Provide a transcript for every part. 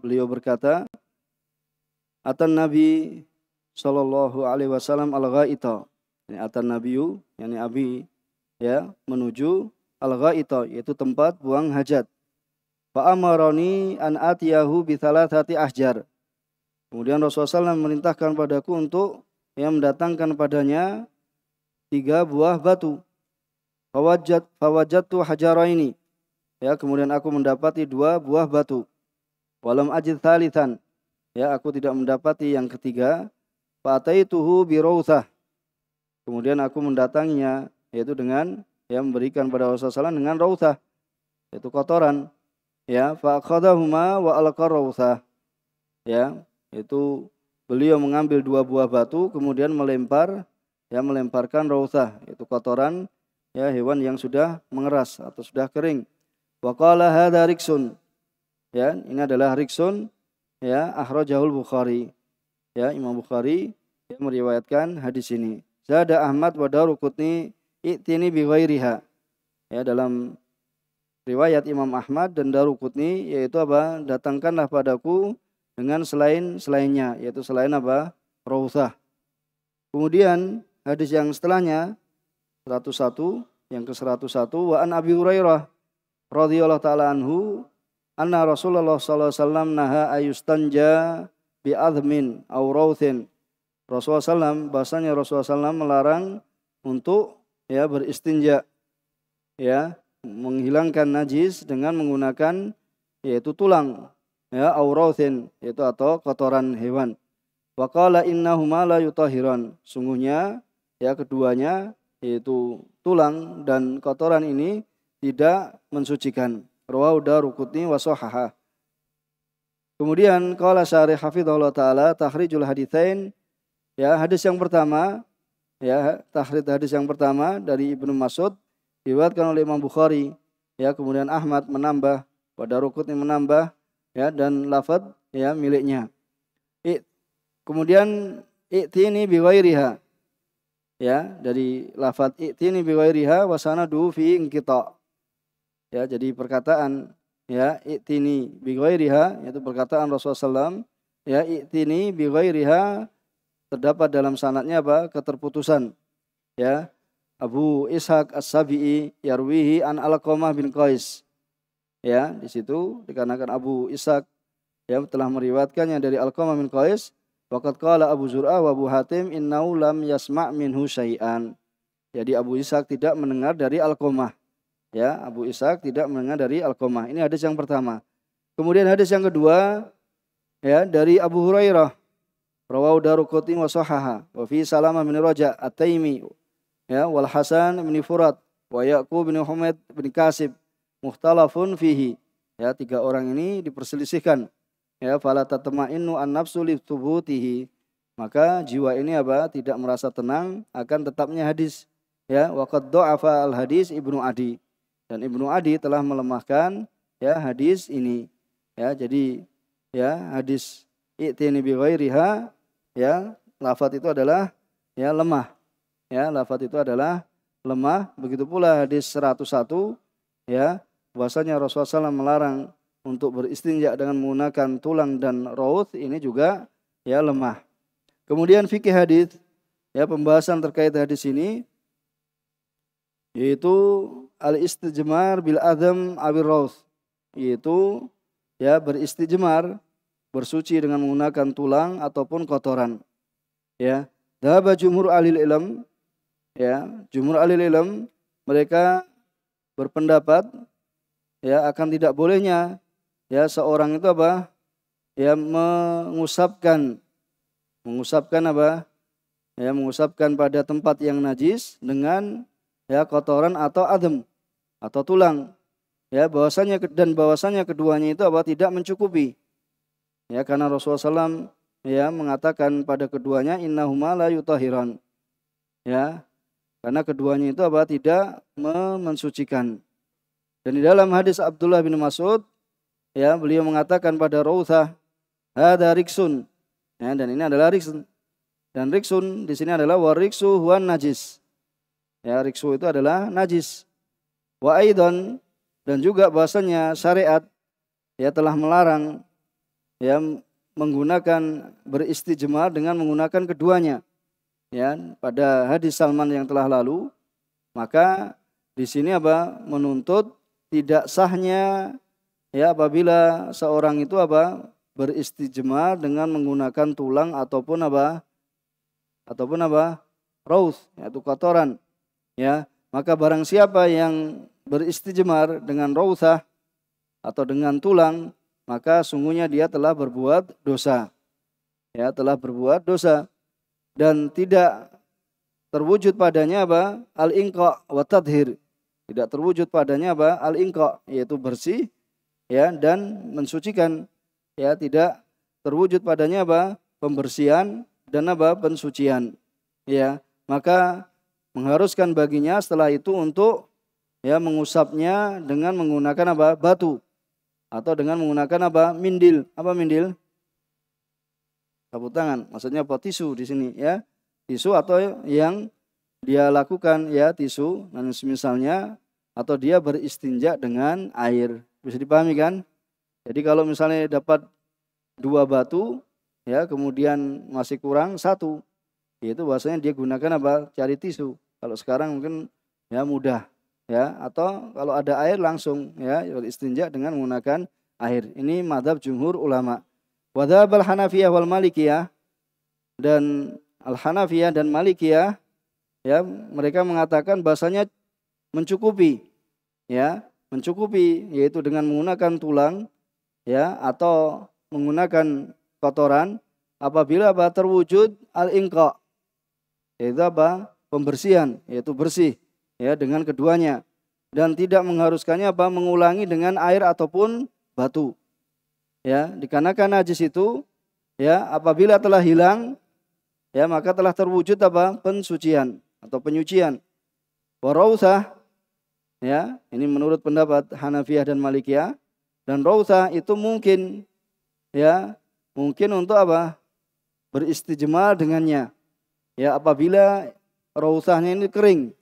beliau berkata, "Atan Nabi Shallallahu alaihi wasallam al-ghaita." ini atan Nabiu, yani Abi ya, menuju al-ghaita yaitu tempat buang hajat. Fa amaroni an atiyahu bi ahjar. Kemudian Rasulullah SAW memerintahkan padaku untuk yang mendatangkan padanya tiga buah batu. Fawajat tu hajara ini. Ya, kemudian aku mendapati dua buah batu. Walam ajid thalithan. Ya, aku tidak mendapati yang ketiga. tuhu birawsah. Kemudian aku mendatanginya yaitu dengan ya memberikan pada Rasulullah SAW dengan rausah yaitu kotoran ya huma wa alqa rausah ya itu beliau mengambil dua buah batu kemudian melempar ya melemparkan rausah yaitu kotoran ya hewan yang sudah mengeras atau sudah kering wa hadariksun. Ya, ini adalah Riksun ya Ahrojahul Bukhari. Ya, Imam Bukhari yang meriwayatkan hadis ini. Zada Ahmad wa Darukutni i'tini biwairiha Ya, dalam riwayat Imam Ahmad dan Darukutni yaitu apa? Datangkanlah padaku dengan selain selainnya yaitu selain apa? Rausah. Kemudian hadis yang setelahnya 101 yang ke 101 wa an Abi Hurairah radhiyallahu taala anhu anna Rasulullah sallallahu alaihi wasallam naha ayustanja bi azmin aw rawthin. Rasulullah sallam bahasanya Rasulullah sallam melarang untuk ya beristinja ya menghilangkan najis dengan menggunakan yaitu tulang ya aurautin yaitu atau kotoran hewan. Wakala innahuma la yutahiran. Sungguhnya ya keduanya yaitu tulang dan kotoran ini tidak mensucikan. Ruwau darukutni wa wasohaha. Kemudian qala Syarih allah taala tahrijul haditsain ya hadis yang pertama ya tahrij hadis yang pertama dari Ibnu Mas'ud diriwayatkan oleh Imam Bukhari ya kemudian Ahmad menambah pada rukut menambah ya dan lafad ya miliknya I, kemudian i'tini biwairiha ya dari lafaz i'tini biwairiha wasana dufi fi inqita ya jadi perkataan ya itini bi riha yaitu perkataan Rasulullah SAW ya itini bi riha terdapat dalam sanatnya apa keterputusan ya Abu Ishaq As-Sabi'i yarwihi an Alqamah bin Qais ya di situ dikarenakan Abu Ishaq yang telah meriwatkannya dari Alqamah bin Qais Waqat qala Abu Zur'ah wa Abu Hatim innau lam yasma' minhu syai'an. Jadi Abu Ishaq tidak mendengar dari Alqamah. Ya, Abu Ishak tidak mendengar dari Alqamah. Ini hadis yang pertama. Kemudian hadis yang kedua ya dari Abu Hurairah Rawau Daruqutni wa sahaha wa fi Salamah bin Raja At-Taimi ya wal Hasan bin Furat wa Yaqub bin Humaid bin Kasib muhtalafun fihi ya tiga orang ini diperselisihkan ya fala tatma'innu an nafsu li tubutihi maka jiwa ini apa tidak merasa tenang akan tetapnya hadis ya waqad dha'afa al hadis Ibnu Adi dan Ibnu Adi telah melemahkan ya hadis ini. Ya, jadi ya hadis i'tini bi ghairiha ya lafat itu adalah ya lemah. Ya, lafat itu adalah lemah. Begitu pula hadis 101 ya bahwasanya Rasulullah SAW melarang untuk beristinja dengan menggunakan tulang dan raut ini juga ya lemah. Kemudian fikih hadis ya pembahasan terkait hadis ini yaitu al-istijmar bil adam awir raus yaitu ya beristijmar bersuci dengan menggunakan tulang ataupun kotoran ya dhaba jumhur alil ilm ya jumhur alil ilm mereka berpendapat ya akan tidak bolehnya ya seorang itu apa ya mengusapkan mengusapkan apa ya mengusapkan pada tempat yang najis dengan ya kotoran atau adem atau tulang ya bahwasanya dan bahwasanya keduanya itu apa tidak mencukupi ya karena Rasulullah SAW ya mengatakan pada keduanya innahuma la yutahiran ya karena keduanya itu apa tidak mensucikan dan di dalam hadis Abdullah bin Mas'ud ya beliau mengatakan pada Rauthah ada riksun ya dan ini adalah riksun dan riksun di sini adalah wariksu huan najis Ya, riksu itu adalah najis. Wa aidan dan juga bahasanya syariat ya telah melarang ya menggunakan beristijmar dengan menggunakan keduanya. Ya, pada hadis Salman yang telah lalu, maka di sini apa? menuntut tidak sahnya ya apabila seorang itu apa? beristijmar dengan menggunakan tulang ataupun apa? ataupun apa? raus, yaitu kotoran ya maka barang siapa yang beristijmar dengan rautah atau dengan tulang maka sungguhnya dia telah berbuat dosa ya telah berbuat dosa dan tidak terwujud padanya apa al inqa wa tadhir tidak terwujud padanya apa al inqa yaitu bersih ya dan mensucikan ya tidak terwujud padanya apa pembersihan dan apa pensucian ya maka mengharuskan baginya setelah itu untuk ya mengusapnya dengan menggunakan apa batu atau dengan menggunakan apa mindil apa mindil sapu tangan maksudnya apa tisu di sini ya tisu atau yang dia lakukan ya tisu dan misalnya atau dia beristinja dengan air bisa dipahami kan jadi kalau misalnya dapat dua batu ya kemudian masih kurang satu yaitu bahasanya dia gunakan apa cari tisu kalau sekarang mungkin ya mudah ya atau kalau ada air langsung ya istinja dengan menggunakan air ini madhab jumhur ulama wadhab al hanafiyah wal malikiyah dan al hanafiyah dan malikiyah ya mereka mengatakan bahasanya mencukupi ya mencukupi yaitu dengan menggunakan tulang ya atau menggunakan kotoran apabila apa terwujud al ingkok yaitu apa? Pembersihan, yaitu bersih ya dengan keduanya dan tidak mengharuskannya apa mengulangi dengan air ataupun batu. Ya, dikarenakan najis itu ya apabila telah hilang ya maka telah terwujud apa pensucian atau penyucian. Warausah ya, ini menurut pendapat Hanafiyah dan Malikiyah dan rausah itu mungkin ya, mungkin untuk apa? beristijmal dengannya Ya apabila rausahnya ini kering.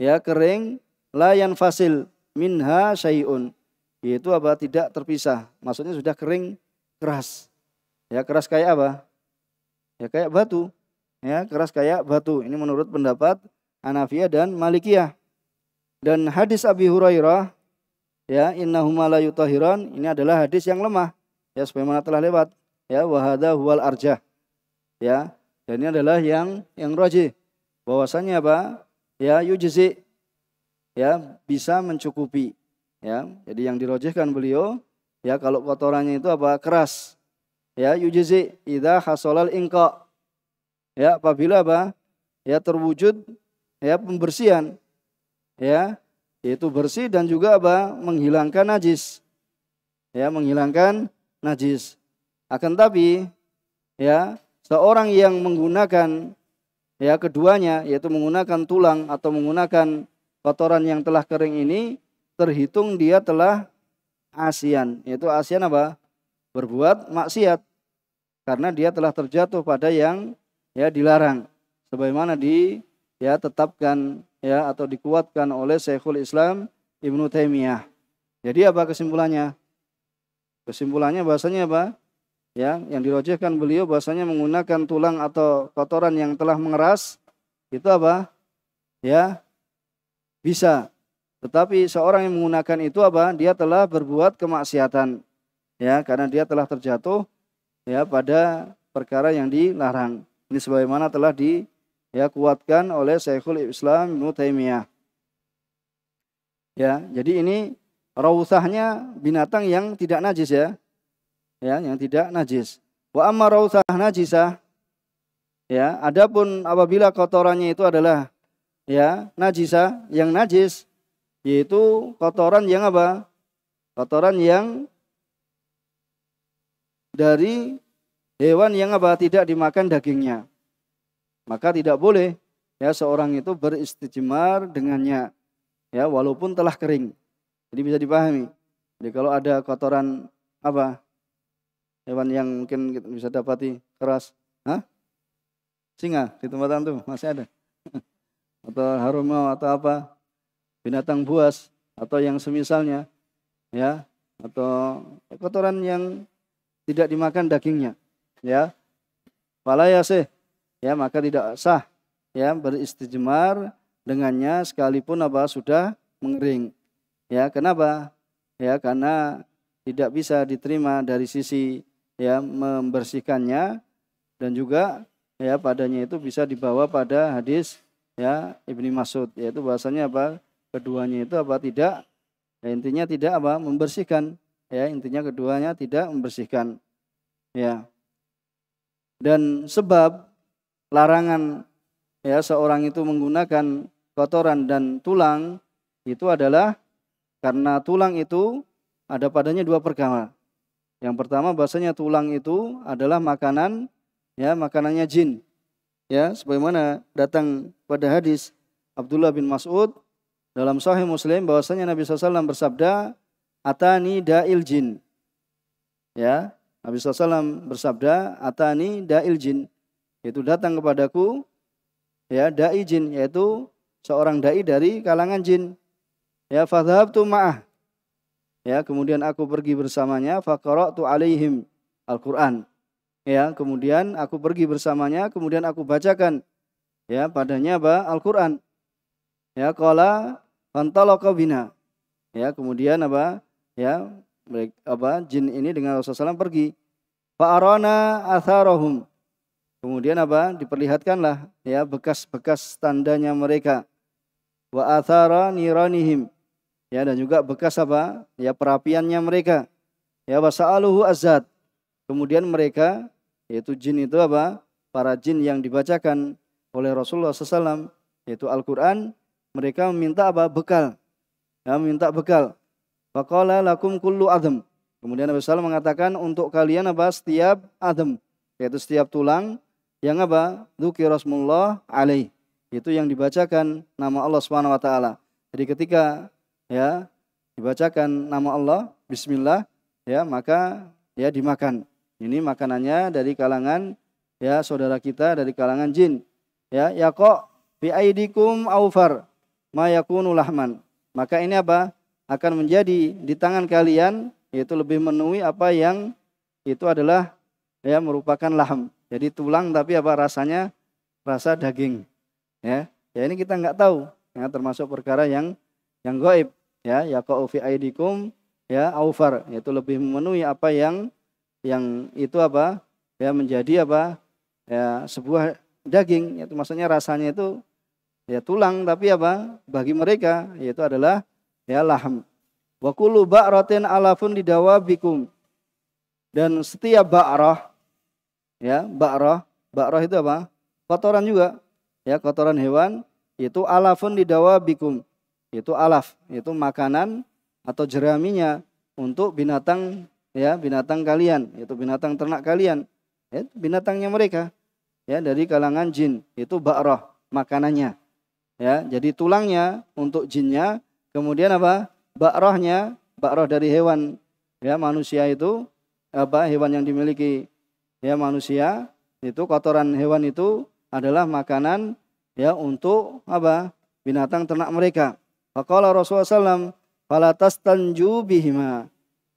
Ya kering layan fasil minha syai'un. Yaitu apa? Tidak terpisah. Maksudnya sudah kering keras. Ya keras kayak apa? Ya kayak batu. Ya keras kayak batu. Ini menurut pendapat Anafiyah dan Malikiyah. Dan hadis Abi Hurairah ya innahuma la yutahiran ini adalah hadis yang lemah ya sebagaimana telah lewat ya wahada huwal arjah ya dan ini adalah yang yang roji. Bahwasanya apa? Ya yujizi. Ya, bisa mencukupi. Ya, jadi yang dirojihkan beliau ya kalau kotorannya itu apa? keras. Ya, yujizi idza hasolal inqa. Ya, apabila apa? Ya terwujud ya pembersihan. Ya, yaitu bersih dan juga apa? menghilangkan najis. Ya, menghilangkan najis. Akan tapi ya seorang yang menggunakan ya keduanya yaitu menggunakan tulang atau menggunakan kotoran yang telah kering ini terhitung dia telah asian yaitu asian apa berbuat maksiat karena dia telah terjatuh pada yang ya dilarang sebagaimana di ya tetapkan ya atau dikuatkan oleh Syekhul Islam Ibnu Taimiyah. Jadi apa kesimpulannya? Kesimpulannya bahasanya apa? ya yang dirojekkan beliau bahasanya menggunakan tulang atau kotoran yang telah mengeras itu apa ya bisa tetapi seorang yang menggunakan itu apa dia telah berbuat kemaksiatan ya karena dia telah terjatuh ya pada perkara yang dilarang ini sebagaimana telah di ya kuatkan oleh Syekhul Islam Ibnu Taimiyah ya jadi ini rawusahnya binatang yang tidak najis ya ya yang tidak najis. Wa amma rausah najisah ya adapun apabila kotorannya itu adalah ya najisah yang najis yaitu kotoran yang apa? Kotoran yang dari hewan yang apa tidak dimakan dagingnya. Maka tidak boleh ya seorang itu beristijmar dengannya ya walaupun telah kering. Jadi bisa dipahami. Jadi kalau ada kotoran apa hewan yang mungkin kita bisa dapati keras. Hah? Singa di tempat itu masih ada. atau harimau atau apa? Binatang buas atau yang semisalnya ya atau kotoran yang tidak dimakan dagingnya ya Pala ya sih, ya maka tidak sah ya beristijmar dengannya sekalipun apa sudah mengering ya kenapa ya karena tidak bisa diterima dari sisi ya membersihkannya dan juga ya padanya itu bisa dibawa pada hadis ya Ibni Mas'ud yaitu bahasanya apa keduanya itu apa tidak ya, intinya tidak apa membersihkan ya intinya keduanya tidak membersihkan ya dan sebab larangan ya seorang itu menggunakan kotoran dan tulang itu adalah karena tulang itu ada padanya dua perkara yang pertama bahasanya tulang itu adalah makanan ya makanannya jin. Ya, sebagaimana datang pada hadis Abdullah bin Mas'ud dalam Sahih Muslim bahwasanya Nabi SAW bersabda, "Atani da'il jin." Ya, Nabi SAW bersabda, "Atani da'il jin." Yaitu datang kepadaku ya dai jin yaitu seorang dai dari kalangan jin. Ya, fadhabtu ma'ah. Ya, kemudian aku pergi bersamanya faqara'tu alaihim Al-Qur'an. Ya, kemudian aku pergi bersamanya, kemudian aku bacakan ya padanya apa? Al-Qur'an. Ya, qala fantalaqa bina. Ya, kemudian apa? Ya, mereka, apa jin ini dengan Rasulullah SAW pergi. Fa'arana atharahum. Kemudian apa? Diperlihatkanlah ya bekas-bekas tandanya mereka. Wa athara niranihim ya dan juga bekas apa ya perapiannya mereka ya wasa'aluhu azad kemudian mereka yaitu jin itu apa para jin yang dibacakan oleh Rasulullah SAW yaitu Al-Quran mereka meminta apa bekal ya minta bekal Faqala lakum kullu adam kemudian Nabi SAW mengatakan untuk kalian apa setiap adam yaitu setiap tulang yang apa rasulullah alaih itu yang dibacakan nama Allah Subhanahu wa taala jadi ketika ya dibacakan nama Allah bismillah ya maka ya dimakan. Ini makanannya dari kalangan ya saudara kita dari kalangan jin. Ya, ya kok bi aidikum aufar mayakunulahman Maka ini apa? akan menjadi di tangan kalian yaitu lebih menuhi apa yang itu adalah ya merupakan laham. Jadi tulang tapi apa rasanya rasa daging. Ya. Ya ini kita nggak tahu. Ya, termasuk perkara yang yang goib ya yaqau fi aidikum ya aufar yaitu lebih memenuhi apa yang yang itu apa ya menjadi apa ya sebuah daging yaitu maksudnya rasanya itu ya tulang tapi apa bagi mereka yaitu adalah ya laham wa kullu ba'ratin alafun didawabikum dan setiap ba'rah ya ba'rah ba'rah itu apa kotoran juga ya kotoran hewan itu alafun didawabikum yaitu alaf, yaitu makanan atau jeraminya untuk binatang ya binatang kalian, yaitu binatang ternak kalian, ya, binatangnya mereka ya dari kalangan jin itu bakroh makanannya ya jadi tulangnya untuk jinnya kemudian apa bakrohnya bakroh dari hewan ya manusia itu apa hewan yang dimiliki ya manusia itu kotoran hewan itu adalah makanan ya untuk apa binatang ternak mereka Faqala Rasulullah SAW, falatas tanju bihima.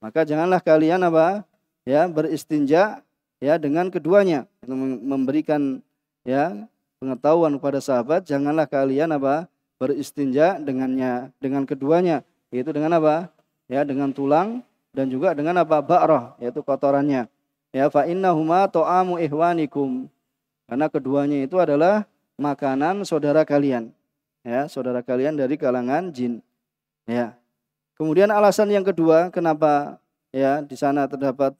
Maka janganlah kalian apa? Ya, beristinja ya dengan keduanya. Memberikan ya pengetahuan kepada sahabat, janganlah kalian apa? beristinja dengannya, dengan keduanya. Yaitu dengan apa? Ya, dengan tulang dan juga dengan apa? Ba'rah, yaitu kotorannya. Ya, fa innahuma ta'amu ihwanikum. Karena keduanya itu adalah makanan saudara kalian ya saudara kalian dari kalangan jin ya kemudian alasan yang kedua kenapa ya di sana terdapat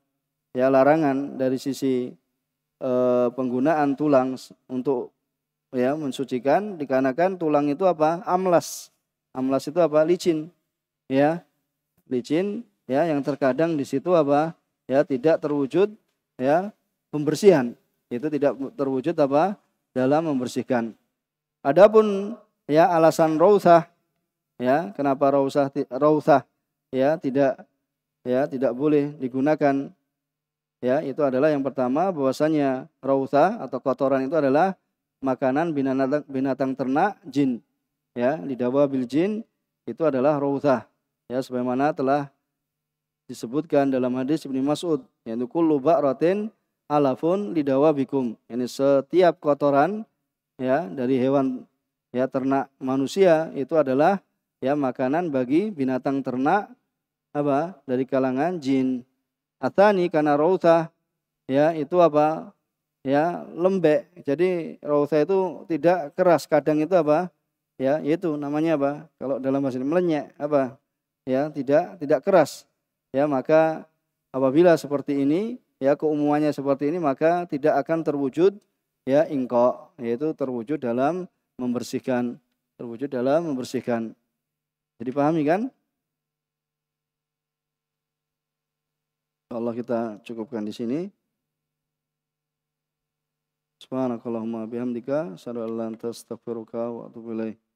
ya larangan dari sisi e, penggunaan tulang untuk ya mensucikan dikarenakan tulang itu apa amlas amlas itu apa licin ya licin ya yang terkadang di situ apa ya tidak terwujud ya pembersihan itu tidak terwujud apa dalam membersihkan adapun ya alasan rausah ya kenapa rausah rausah ya tidak ya tidak boleh digunakan ya itu adalah yang pertama bahwasanya rausah atau kotoran itu adalah makanan binatang binatang ternak jin ya lidawa bil jin itu adalah rausah ya sebagaimana telah disebutkan dalam hadis Ibnu Mas'ud yaitu kullu ba'ratin alafun lidawa bikum ini setiap kotoran ya dari hewan ya ternak manusia itu adalah ya makanan bagi binatang ternak apa dari kalangan jin. Atani karena rauta ya itu apa ya lembek. Jadi rauta itu tidak keras, kadang itu apa? Ya, itu namanya apa? Kalau dalam bahasa melenyek apa? Ya, tidak tidak keras. Ya, maka apabila seperti ini ya keumumannya seperti ini maka tidak akan terwujud ya ingkok yaitu terwujud dalam membersihkan terwujud dalam membersihkan. Jadi pahami kan? Allah kita cukupkan di sini. Subhanakallahumma bihamdika sallallahu alaihi wa sallam, astaghfiruka wa atubu ilaik.